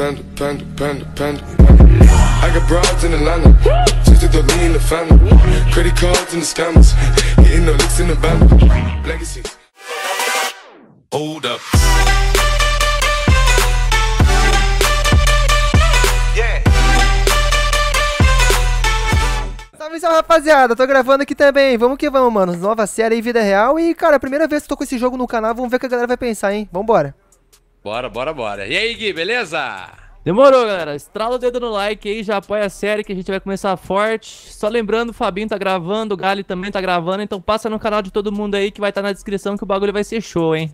panda, panda, panda, panda, I got broads in Atlanta, just to lean in the family. Credit cards in the scammers, hitting the licks in the van. Legacy. Hold up. Salve, salve, rapaziada. Tô gravando aqui também. Vamos que vamos, mano. Nova série em vida real. E, cara, é primeira vez que tô com esse jogo no canal. Vamos ver o que a galera vai pensar, hein? Vambora. Bora, bora, bora. E aí, Gui, beleza? Demorou, galera. Estrala o dedo no like aí, já apoia a série que a gente vai começar forte. Só lembrando, o Fabinho tá gravando, o Gali também tá gravando, então passa no canal de todo mundo aí que vai estar tá na descrição que o bagulho vai ser show, hein?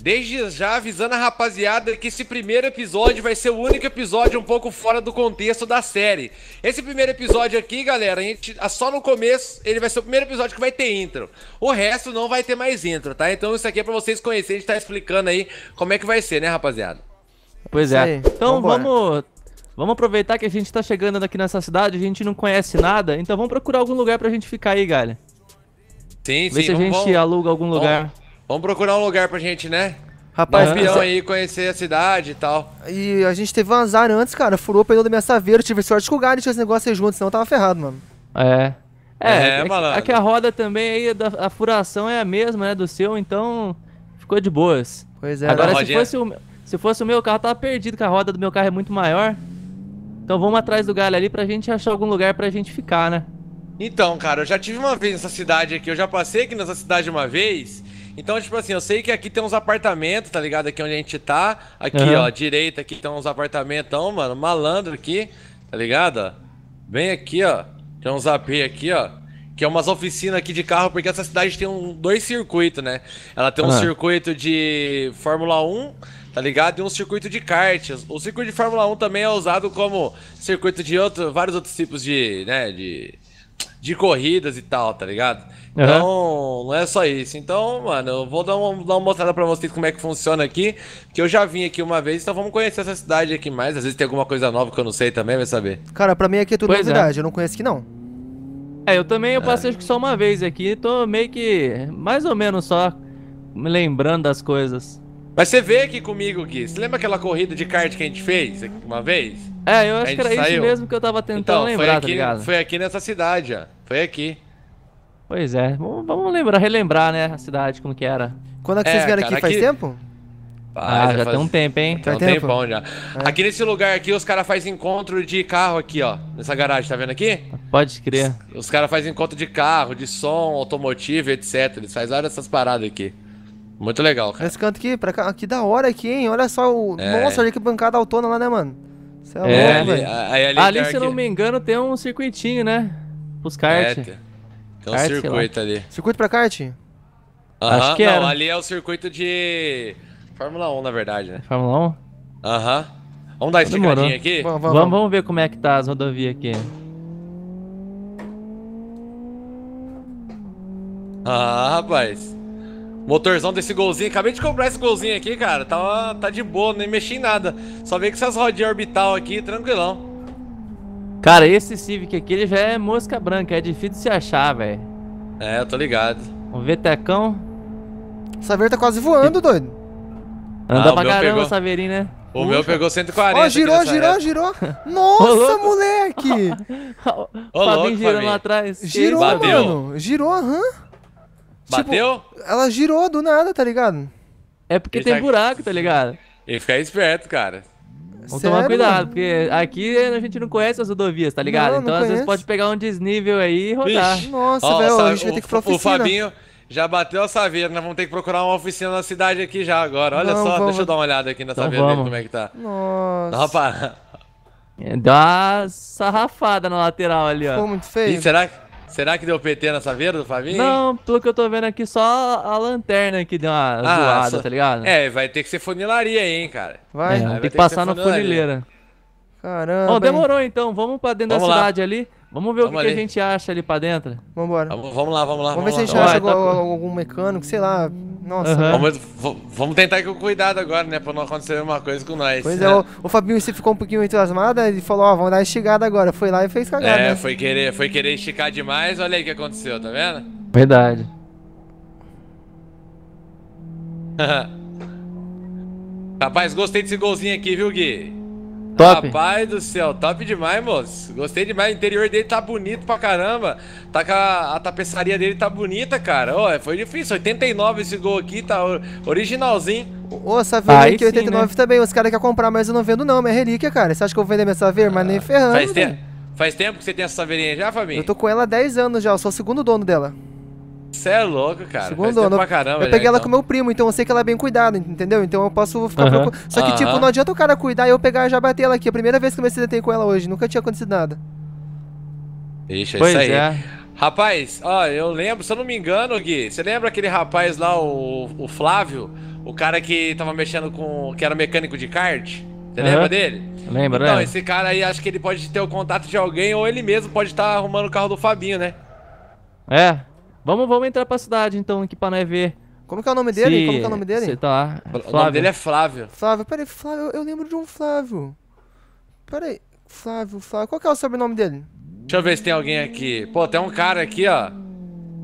Desde já avisando a rapaziada que esse primeiro episódio vai ser o único episódio um pouco fora do contexto da série. Esse primeiro episódio aqui, galera, a gente, só no começo ele vai ser o primeiro episódio que vai ter intro. O resto não vai ter mais intro, tá? Então isso aqui é pra vocês conhecerem, a gente tá explicando aí como é que vai ser, né, rapaziada? Pois é. então vamos Vamos aproveitar que a gente tá chegando aqui nessa cidade, a gente não conhece nada, então vamos procurar algum lugar pra gente ficar aí, galera. Sim, Vê sim. Vê se a gente vamos, aluga algum lugar. Vamos. Vamos procurar um lugar pra gente, né? Rapaz, um uhum. aí, conhecer a cidade e tal. E a gente teve um azar antes, cara. Furou o pneu da minha saveira, tive sorte com o Gary tinha esse negócio aí junto, senão eu tava ferrado, mano. É. É, é, é que é a roda também aí, a furação é a mesma, né, do seu, então ficou de boas. Pois é. Agora, se fosse, o, se fosse o meu carro, tava perdido, que a roda do meu carro é muito maior. Então vamos atrás do galho ali pra gente achar algum lugar pra gente ficar, né? Então, cara, eu já tive uma vez nessa cidade aqui, eu já passei aqui nessa cidade uma vez... Então, tipo assim, eu sei que aqui tem uns apartamentos, tá ligado? Aqui onde a gente tá. Aqui, uhum. ó, direita aqui tem uns apartamentos, então, mano, malandro aqui, tá ligado? Bem aqui, ó. Tem uns AP aqui, ó. Que é umas oficinas aqui de carro, porque essa cidade tem um, dois circuitos, né? Ela tem um uhum. circuito de Fórmula 1, tá ligado? E um circuito de kart. O circuito de Fórmula 1 também é usado como circuito de outro, vários outros tipos de, né, de de corridas e tal, tá ligado? Então, uhum. não é só isso. Então, mano, eu vou dar uma, dar uma mostrada pra vocês como é que funciona aqui, que eu já vim aqui uma vez, então vamos conhecer essa cidade aqui mais. Às vezes tem alguma coisa nova que eu não sei também, vai saber. Cara, pra mim aqui é tudo pois é. novidade, é. eu não conheço aqui não. É, eu também eu é. passei só uma vez aqui, tô meio que mais ou menos só me lembrando das coisas. Mas você veio aqui comigo, Gui. Você lembra aquela corrida de kart que a gente fez uma vez? É, eu acho que era saiu. isso mesmo que eu tava tentando então, lembrar, foi tá aqui, tá ligado? Foi aqui nessa cidade, ó. Foi aqui. Pois é, vamos lembrar, relembrar, né, a cidade, como que era. Quando é que é, vocês vieram aqui? Faz aqui... tempo? ah, já faz... tem um tempo, hein? Tem um tempo? tempão já. É. Aqui nesse lugar aqui, os caras fazem encontro de carro aqui, ó. Nessa garagem, tá vendo aqui? Pode crer. Os, os caras fazem encontro de carro, de som, automotivo, etc. Eles fazem várias essas paradas aqui. Muito legal, cara. Esse canto aqui, pra cá, que da hora aqui, hein? Olha só o. É. Nossa, olha que bancada autona lá, né, mano? Você é, é louco, ali, aí, ali, ali se eu não me engano, tem um circuitinho, né? Os kart. É, tem um kart, circuito ali. Circuito pra kart? Aham, Acho que não, era. ali é o circuito de Fórmula 1, na verdade, né? Fórmula 1? Aham. Vamos dar esticadinha aqui? Vamos, vamos, vamos. vamos ver como é que tá as rodovias aqui. Ah, rapaz. Motorzão desse golzinho. Acabei de comprar esse golzinho aqui, cara. Tá, tá de boa, nem mexi em nada. Só veio com essas rodinhas orbital aqui, tranquilão. Cara, esse Civic aqui ele já é mosca branca, é difícil de se achar, velho. É, eu tô ligado. Um VTecão. Saveiro tá quase voando, doido. Anda ah, pra caramba pegou... o Saveirinho, né? O meu pegou 140. Ó, oh, girou, girou, reta. girou. Nossa, moleque! Ô, o lá atrás. Girou, Bateu. mano. Girou, aham. Uhum. Bateu? Tipo, ela girou do nada, tá ligado? É porque Ele tem tá- buraco, tá ligado? E ficar esperto, cara. Vamos Sério? tomar cuidado, porque aqui a gente não conhece as rodovias, tá ligado? Não, não então às vezes pode pegar um desnível aí e rodar. Nossa, velho, a gente vai ter que ir pra o, o Fabinho já bateu a saveira, nós vamos ter que procurar uma oficina na cidade aqui já agora. Olha Não, só, vamos. deixa eu dar uma olhada aqui na Então saveira dele, como é que tá. Nossa, Rapaz, é, Deu uma sarrafada na lateral ali, ó. ficou muito feio. Ih, será que. Será que deu PT nessa verde do Fabinho? Não, pelo que eu tô vendo aqui, só a lanterna que deu uma ah, zoada, só... tá ligado? É, vai ter que ser funilaria aí, hein, cara. Vai, é, vai ter que, que passar na funileira. Caramba. Bom, demorou então, vamos pra dentro vamos da lá. cidade ali. Vamos ver vamos o que, que, a gente acha ali pra dentro. Vambora. Vamos, vamos lá, vamos lá. Vamos, vamos ver lá. se a gente então, acha tá... algum, mecânico, sei lá. Nossa. Uhum. Vamos, vamos tentar ir com cuidado agora, né? Pra não acontecer mesma coisa com nós. Pois né? é, o, o Fabinho se ficou um pouquinho entusiasmado e falou, ó, oh, vamos dar esticada agora. Foi lá e fez cagada. É, né? foi, querer, foi querer esticar demais, olha aí o que aconteceu, tá vendo? Verdade. Rapaz, gostei desse golzinho aqui, viu, Gui? Top. Rapaz do céu, top demais, moço. Gostei demais. O interior dele tá bonito pra caramba. Tá com a, a tapeçaria dele tá bonita, cara. Ó, oh, foi difícil. 89 esse gol aqui, tá originalzinho. Ô, Saveiro que 89 né? também. Os caras querem comprar, mas eu não vendo, não. Minha relíquia, cara. Você acha que eu vou vender minha Saveiro? Ah, mas nem ah, ferrando. Faz né? tempo, faz tempo que você tem essa Saveirinha já, família? Eu tô com ela há 10 anos já. Eu sou o segundo dono dela. Você é louco, cara. Segundou, não... caramba, eu peguei já, né, ela então. com meu primo, então eu sei que ela é bem cuidada, entendeu? Então eu posso ficar preocupado. Só que, tipo, não adianta o cara cuidar e eu pegar e já bater ela aqui. É a primeira vez que eu me acidentei com ela hoje. Nunca tinha acontecido nada. Ixi, é pois isso aí. É. Rapaz, ó, eu lembro, se eu não me engano, Gui, você lembra aquele rapaz lá, o, o Flávio? O cara que tava mexendo com. que era mecânico de kart? Você uhum. lembra dele? Lembra, né? Não, é. esse cara aí acho que ele pode ter o contato de alguém ou ele mesmo pode estar tá arrumando o carro do Fabinho, né? É, Vamos, vamos entrar pra cidade então aqui pra nós ver. Como que é o nome dele? Se... Como que é o nome dele? Você tá. Flávio. O nome dele é Flávio. Flávio, peraí, Flávio, eu lembro de um Flávio. Peraí, Flávio, Flávio. Qual que é o sobrenome dele? Deixa eu ver se tem alguém aqui. Pô, tem um cara aqui, ó.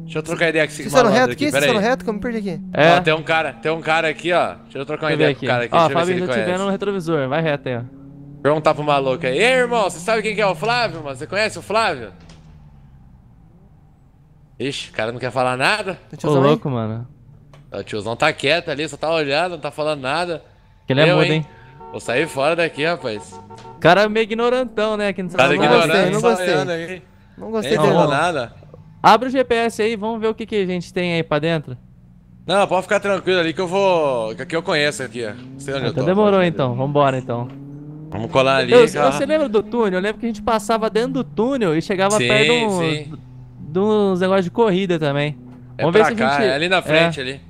Deixa eu trocar ideia com esse no reto aqui, Vocês estão reto que eu me perdi aqui. É. tem um cara, tem um cara aqui, ó. Deixa eu trocar uma ideia aqui. com o cara aqui, ó, deixa Fábio, eu ver se ele no retrovisor, vai reto aí, ó. Perguntar pro maluco aí. Ei, irmão, você sabe quem que é o Flávio, mano? Você conhece o Flávio? Ixi, o cara não quer falar nada. O tá Ô, louco, aí. mano. Tá, o tiozão tá quieto ali, só tá olhando, não tá falando nada. Que ele é mudo, hein? Vou sair fora daqui, rapaz. cara meio ignorantão, né? Aqui no cara não ignorante, não tá gostei. Não gostei, não gostei nada. Abre o GPS aí, vamos ver o que, que a gente tem aí pra dentro. Não, pode ficar tranquilo ali que eu vou... Que eu conheço aqui, ó. Sei onde então eu tô. demorou, então. Vambora, então. Vamos colar ali. Eu, cara. Você lembra do túnel? Eu lembro que a gente passava dentro do túnel e chegava sim, perto de um, dos negócios de corrida também. É Vamos ver se cá, a gente. É ali na é. frente, é. ali.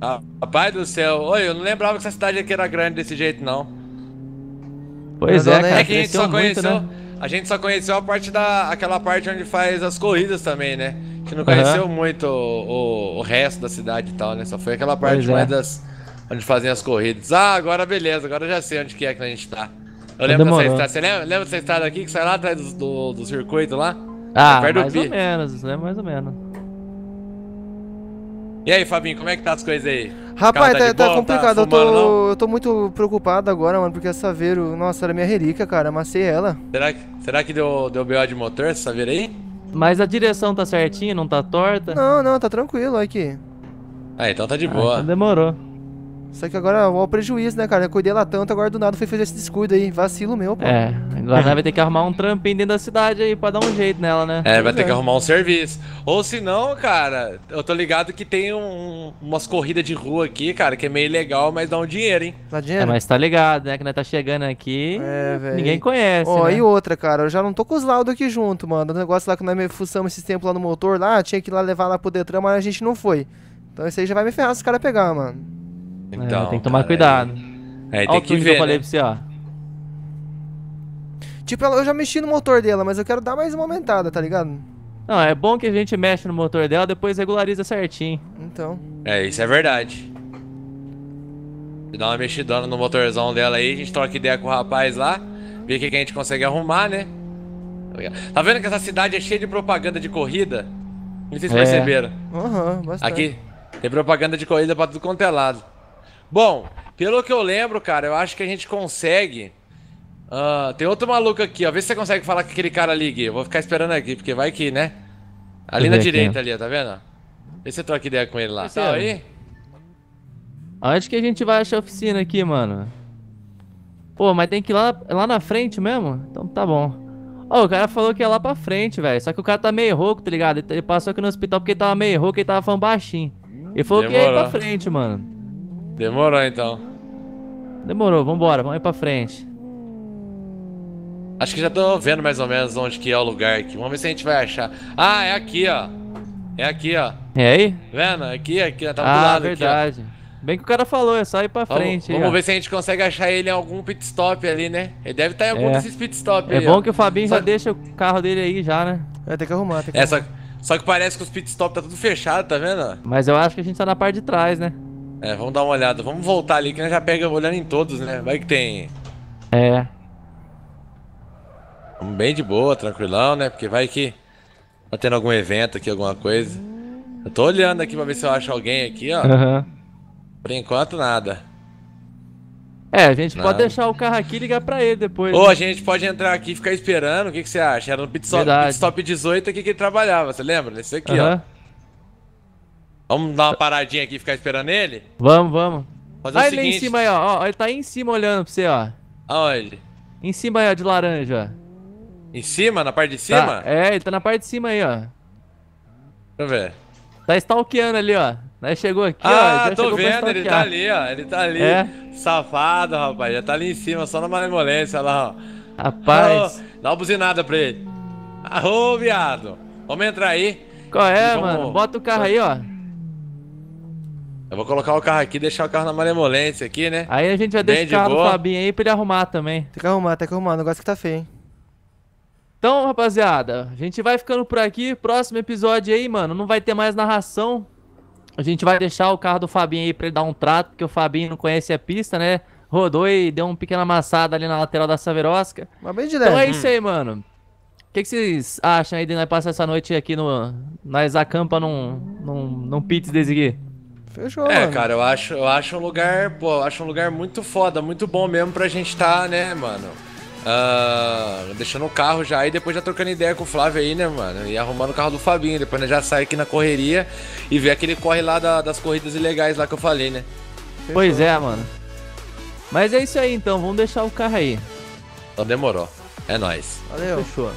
Ah, rapaz do céu. Oi, eu não lembrava que essa cidade aqui era grande desse jeito, não. Pois é, é né? cara, é que a gente só muito, né? conheceu. Né? A gente só conheceu a parte da. aquela parte onde faz as corridas também, né? A gente não conheceu muito o, o, o, resto da cidade e tal, né? Só foi aquela parte pois mais é. das. onde fazem as corridas. Ah, agora beleza, agora já sei onde que é que a gente tá. Eu lembro Demorou. dessa estrada. Você lembra, lembra dessa estrada aqui que sai lá atrás do, do, do circuito lá? Ah, é mais ou menos, né? Mais ou menos. E aí, Fabinho, como é que tá as coisas aí? Rapaz, tá, tá, tá, tá complicado. Tá fumando, eu, tô, eu, tô, muito preocupado agora, mano, porque a Saveiro, nossa, era é minha relíquia, cara. Amassei ela. Será que, será que deu, deu BO de motor essa Saveiro aí? Mas a direção tá certinha, não tá torta? Não, não, tá tranquilo, olha aqui. Ah, então tá de boa. Ah, então demorou. Só que agora é o prejuízo, né, cara? Eu cuidei lá tanto, agora do nada fui fazer esse descuido aí. Vacilo meu, pô. É, agora vai ter que arrumar um trampinho dentro da cidade aí pra dar um jeito nela, né? É, vai ter que arrumar um serviço. Ou se não, cara, eu tô ligado que tem um, umas corridas de rua aqui, cara, que é meio legal, mas dá um dinheiro, hein? Dá é, dinheiro? É, mas tá ligado, né? Que nós tá chegando aqui. É, velho. Ninguém conhece. Ó, né? e outra, cara, eu já não tô com os laudos aqui junto, mano. O negócio lá que nós fuçamos esses tempos lá no motor lá, tinha que ir lá levar lá pro Detran, mas a gente não foi. Então isso aí já vai me ferrar se os caras pegar, mano. Então, é, tem que tomar cara, cuidado. É, é tem que ver, que eu né? falei pra você, ó. Tipo, eu já mexi no motor dela, mas eu quero dar mais uma aumentada, tá ligado? Não, é bom que a gente mexe no motor dela, depois regulariza certinho. Então. É, isso é verdade. Dá uma mexidona no motorzão dela aí, a gente troca ideia com o rapaz lá, vê o que, que a gente consegue arrumar, né? Tá vendo que essa cidade é cheia de propaganda de corrida? Não sei se é. perceberam. Aham, uhum, bastante. Aqui, tem propaganda de corrida pra tudo quanto é lado. Bom, pelo que eu lembro, cara, eu acho que a gente consegue. Uh, tem outro maluco aqui, ó. Vê se você consegue falar com aquele cara ali, Gui. Eu vou ficar esperando aqui, porque vai que, né? Ali na direita, aqui, ali, ó, tá vendo? Vê se eu troca ideia com ele lá. Tá é, aí? Né? Onde que a gente vai achar a oficina aqui, mano? Pô, mas tem que ir lá, lá na frente mesmo? Então tá bom. Ó, oh, o cara falou que ia é lá pra frente, velho. Só que o cara tá meio rouco, tá ligado? Ele passou aqui no hospital porque ele tava meio rouco e tava falando baixinho. Ele falou Demorou. que ia ir pra frente, mano. Demorou então. Demorou, vambora, vamos ir pra frente. Acho que já tô vendo mais ou menos onde que é o lugar aqui. Vamos ver se a gente vai achar. Ah, é aqui, ó. É aqui, ó. É aí? Vendo? Aqui, aqui, tá ah, do lado verdade. aqui, verdade. Bem que o cara falou, é só ir pra frente. Vamos, ver se a gente consegue achar ele em algum pit stop ali, né? Ele deve estar tá em algum é. desses pit stop é aí, bom ó. que o Fabinho só... já deixa o carro dele aí já, né? É, tem que arrumar, tem que é, arrumar. Só, só que parece que os pit stop tá tudo fechado, tá vendo? Mas eu acho que a gente tá na parte de trás, né? É, vamos dar uma olhada. Vamos voltar ali que nós já pega olhando em todos, né? Vai que tem. É. Vamos bem de boa, tranquilão, né? Porque vai que tá tendo algum evento aqui, alguma coisa. Eu tô olhando aqui pra ver se eu acho alguém aqui, ó. Uhum. Por enquanto, nada. É, a gente pode deixar o carro aqui e ligar pra ele depois. Ou né? a gente pode entrar aqui e ficar esperando. O que, que você acha? Era no pit stop, pit stop 18 aqui que ele trabalhava, você lembra? Nesse aqui, uhum. ó. Vamos dar uma paradinha aqui e ficar esperando ele? Vamos, vamos. Fazer Olha ele seguinte... em cima aí, ó. ó. Ele tá aí em cima olhando pra você, ó. Aonde? Ele... Em cima aí, ó, de laranja, ó. Em cima? Na parte de cima? Tá. É, ele tá na parte de cima aí, ó. Deixa eu ver. Tá stalkeando ali, ó. Aí chegou aqui, ah, ó. Ah, tô vendo, ele tá ali, ó. Ele tá ali. É? Safado, rapaz. Já tá ali em cima, só na malemolência lá, ó. Rapaz. Oh, dá uma buzinada pra ele. Arô, viado. Vamos entrar aí. Qual é, vamos... mano? Bota o carro aí, ó. Eu vou colocar o carro aqui, deixar o carro na malemolência aqui, né? Aí a gente vai Bem deixar de o Fabinho aí pra ele arrumar também. Tem que arrumar, tem que arrumar. O negócio que tá feio, hein? Então, rapaziada, a gente vai ficando por aqui. Próximo episódio aí, mano, não vai ter mais narração. A gente vai deixar o carro do Fabinho aí pra ele dar um trato, porque o Fabinho não conhece a pista, né? Rodou e deu uma pequena amassada ali na lateral da Saverosca. Mas bem de Então é isso aí, mano. O que, que vocês acham aí de nós passar essa noite aqui no... Nós acampa num, num, num pits desse aqui? Fechou. É, mano. cara, eu acho, eu acho um lugar, pô, acho um lugar muito foda, muito bom mesmo pra gente estar, tá, né, mano? Uh, deixando o carro já e depois já trocando ideia com o Flávio aí, né, mano? E arrumando o carro do Fabinho. Depois né, já sai aqui na correria e vê aquele corre lá da, das corridas ilegais lá que eu falei, né? Fechou. Pois é, mano. Mas é isso aí então, vamos deixar o carro aí. Então demorou. É nóis. Valeu. Fechou.